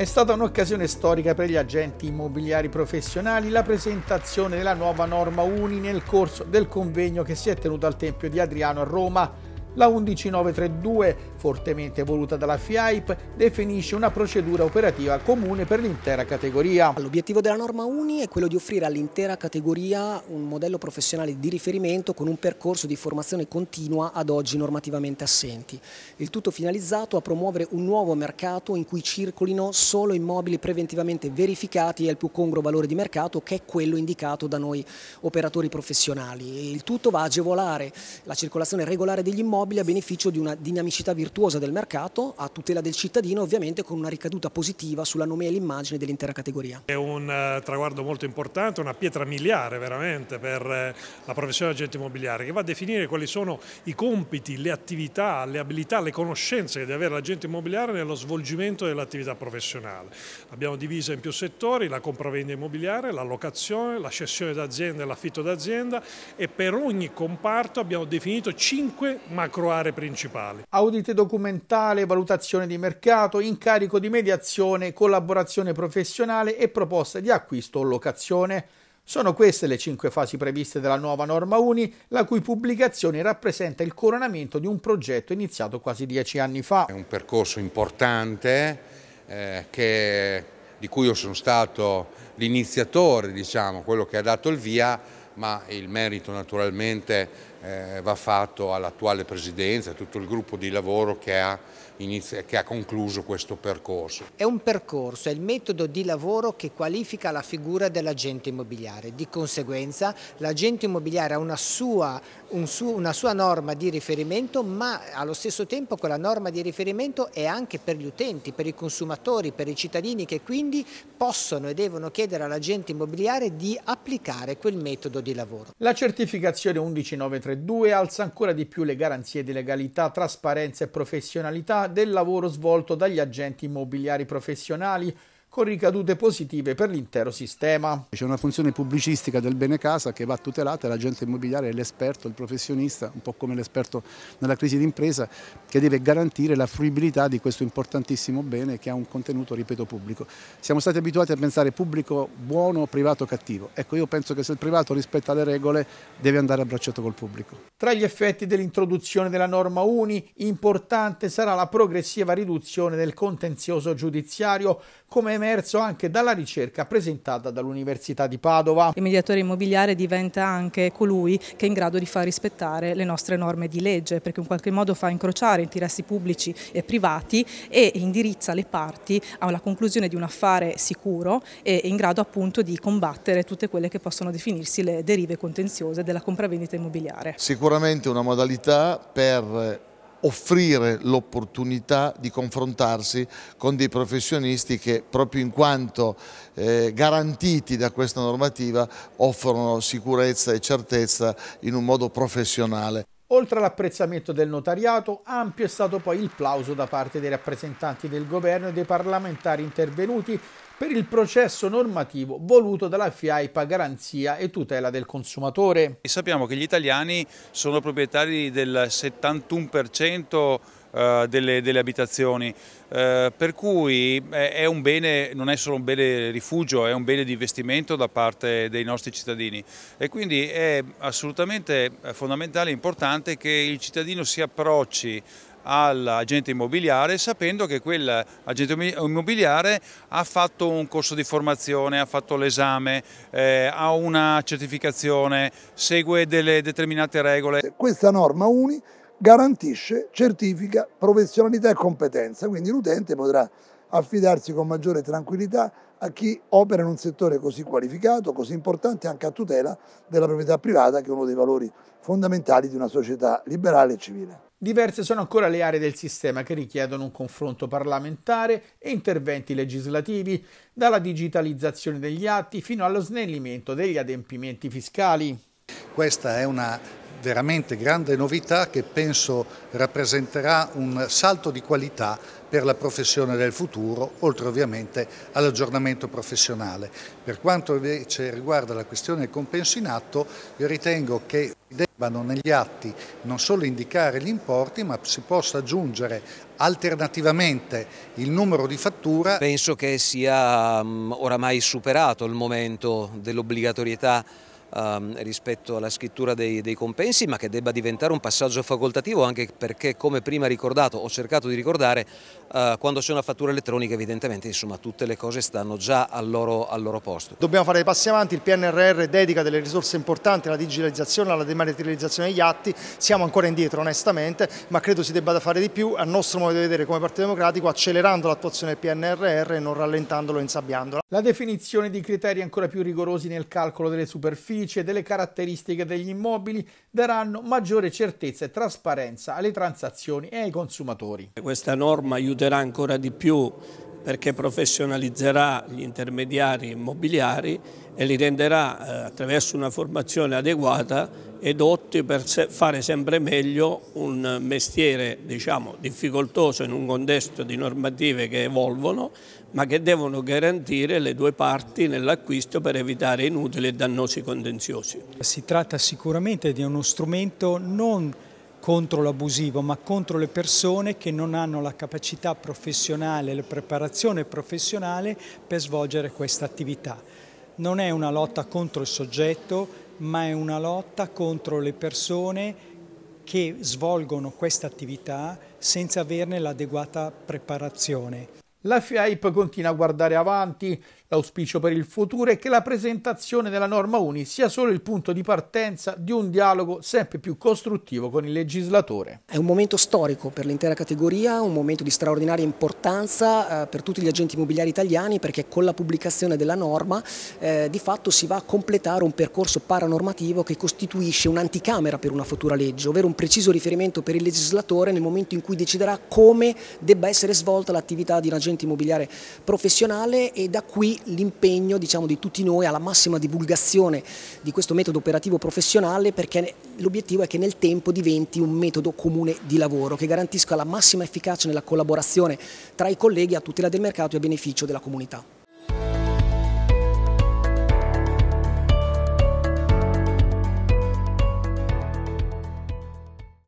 È stata un'occasione storica per gli agenti immobiliari professionali la presentazione della nuova norma UNI nel corso del convegno che si è tenuto al Tempio di Adriano a Roma la 11932, fortemente voluta dalla FIAIP, definisce una procedura operativa comune per l'intera categoria. L'obiettivo della norma UNI è quello di offrire all'intera categoria un modello professionale di riferimento con un percorso di formazione continua ad oggi normativamente assenti. Il tutto finalizzato a promuovere un nuovo mercato in cui circolino solo immobili preventivamente verificati e al più congruo valore di mercato che è quello indicato da noi operatori professionali. Il tutto va a agevolare la circolazione regolare degli immobili immobile a beneficio di una dinamicità virtuosa del mercato a tutela del cittadino ovviamente con una ricaduta positiva sulla nome e l'immagine dell'intera categoria. È un eh, traguardo molto importante, una pietra miliare veramente per eh, la professione agente immobiliare che va a definire quali sono i compiti, le attività, le abilità, le conoscenze che deve avere l'agente immobiliare nello svolgimento dell'attività professionale. Abbiamo diviso in più settori la compravendita immobiliare, la locazione, la cessione d'azienda e l'affitto d'azienda e per ogni comparto abbiamo definito 5 magari macroaree principali. Audit documentale, valutazione di mercato, incarico di mediazione, collaborazione professionale e proposte di acquisto o locazione. Sono queste le cinque fasi previste dalla nuova norma UNI, la cui pubblicazione rappresenta il coronamento di un progetto iniziato quasi dieci anni fa. È un percorso importante eh, che, di cui io sono stato l'iniziatore, diciamo, quello che ha dato il via, ma il merito naturalmente eh, va fatto all'attuale presidenza, a tutto il gruppo di lavoro che ha, che ha concluso questo percorso. È un percorso, è il metodo di lavoro che qualifica la figura dell'agente immobiliare. Di conseguenza l'agente immobiliare ha una sua, un suo, una sua norma di riferimento, ma allo stesso tempo quella norma di riferimento è anche per gli utenti, per i consumatori, per i cittadini che quindi possono e devono chiedere all'agente immobiliare di applicare quel metodo di lavoro. La certificazione 11930 Inoltre 2 alza ancora di più le garanzie di legalità, trasparenza e professionalità del lavoro svolto dagli agenti immobiliari professionali con ricadute positive per l'intero sistema. C'è una funzione pubblicistica del bene casa che va tutelata, l'agente immobiliare è l'esperto, il professionista, un po' come l'esperto nella crisi d'impresa, che deve garantire la fruibilità di questo importantissimo bene che ha un contenuto, ripeto, pubblico. Siamo stati abituati a pensare pubblico buono, privato cattivo. Ecco, io penso che se il privato rispetta le regole deve andare abbracciato col pubblico. Tra gli effetti dell'introduzione della norma UNI, importante sarà la progressiva riduzione del contenzioso giudiziario come emerge emerso anche dalla ricerca presentata dall'Università di Padova. Il mediatore immobiliare diventa anche colui che è in grado di far rispettare le nostre norme di legge, perché in qualche modo fa incrociare interessi pubblici e privati e indirizza le parti alla conclusione di un affare sicuro e in grado appunto di combattere tutte quelle che possono definirsi le derive contenziose della compravendita immobiliare. Sicuramente una modalità per offrire l'opportunità di confrontarsi con dei professionisti che proprio in quanto eh, garantiti da questa normativa offrono sicurezza e certezza in un modo professionale. Oltre all'apprezzamento del notariato, ampio è stato poi il plauso da parte dei rappresentanti del governo e dei parlamentari intervenuti per il processo normativo voluto dalla FIAIPA garanzia e tutela del consumatore. E sappiamo che gli italiani sono proprietari del 71% eh, delle, delle, abitazioni, eh, per cui è un bene, non è solo un bene rifugio, è un bene di investimento da parte dei nostri cittadini e quindi è assolutamente eh, fondamentale e importante che il cittadino si approcci all'agente immobiliare sapendo che quell'agente immobiliare ha fatto un corso di formazione, ha fatto l'esame, eh, ha una certificazione, segue delle determinate regole. Questa norma UNI garantisce, certifica professionalità e competenza, quindi l'utente potrà affidarsi con maggiore tranquillità a chi opera in un settore così qualificato, così importante anche a tutela della proprietà privata che è uno dei valori fondamentali di una società liberale e civile. Diverse sono ancora le aree del sistema che richiedono un confronto parlamentare e interventi legislativi, dalla digitalizzazione degli atti fino allo snellimento degli adempimenti fiscali. Questa è una veramente grande novità che penso rappresenterà un salto di qualità per la professione del futuro, oltre ovviamente all'aggiornamento professionale. Per quanto invece riguarda la questione del compenso in atto, io ritengo che debbano negli atti non solo indicare gli importi, ma si possa aggiungere alternativamente il numero di fattura. Penso che sia mm, oramai superato il momento dell'obbligatorietà ehm, rispetto alla scrittura dei, dei, compensi, ma che debba diventare un passaggio facoltativo anche perché, come prima ricordato, ho cercato di ricordare, eh, quando c'è una fattura elettronica evidentemente insomma, tutte le cose stanno già al loro, al loro posto. Dobbiamo fare dei passi avanti, il PNRR dedica delle risorse importanti alla digitalizzazione, alla dematerializzazione degli atti, siamo ancora indietro onestamente, ma credo si debba fare di più, a nostro modo di vedere come Partito Democratico, accelerando l'attuazione del PNRR e non rallentandolo e insabbiandolo. La definizione di criteri ancora più rigorosi nel calcolo delle superfici edifici e delle caratteristiche degli immobili daranno maggiore certezza e trasparenza alle transazioni e ai consumatori. Questa norma aiuterà ancora di più perché professionalizzerà gli intermediari immobiliari e li renderà eh, attraverso una formazione adeguata edotti per fare sempre meglio un mestiere diciamo, difficoltoso in un contesto di normative che evolvono ma che devono garantire le due parti nell'acquisto per evitare inutili e dannosi contenziosi. Si tratta sicuramente di uno strumento non contro l'abusivo ma contro le persone che non hanno la capacità professionale, la preparazione professionale per svolgere questa attività. Non è una lotta contro il soggetto, ma è una lotta contro le persone che svolgono questa attività senza averne l'adeguata preparazione. La FIAIP continua a guardare avanti, l'auspicio per il futuro è che la presentazione della norma UNI sia solo il punto di partenza di un dialogo sempre più costruttivo con il legislatore. È un momento storico per l'intera categoria, un momento di straordinaria importanza eh, per tutti gli agenti immobiliari italiani perché con la pubblicazione della norma eh, di fatto si va a completare un percorso paranormativo che costituisce un'anticamera per una futura legge, ovvero un preciso riferimento per il legislatore nel momento in cui deciderà come debba essere svolta l'attività di un agente agente immobiliare professionale e da qui l'impegno diciamo, di tutti noi alla massima divulgazione di questo metodo operativo professionale perché l'obiettivo è che nel tempo diventi un metodo comune di lavoro che garantisca la massima efficacia nella collaborazione tra i colleghi a tutela del mercato e a beneficio della comunità.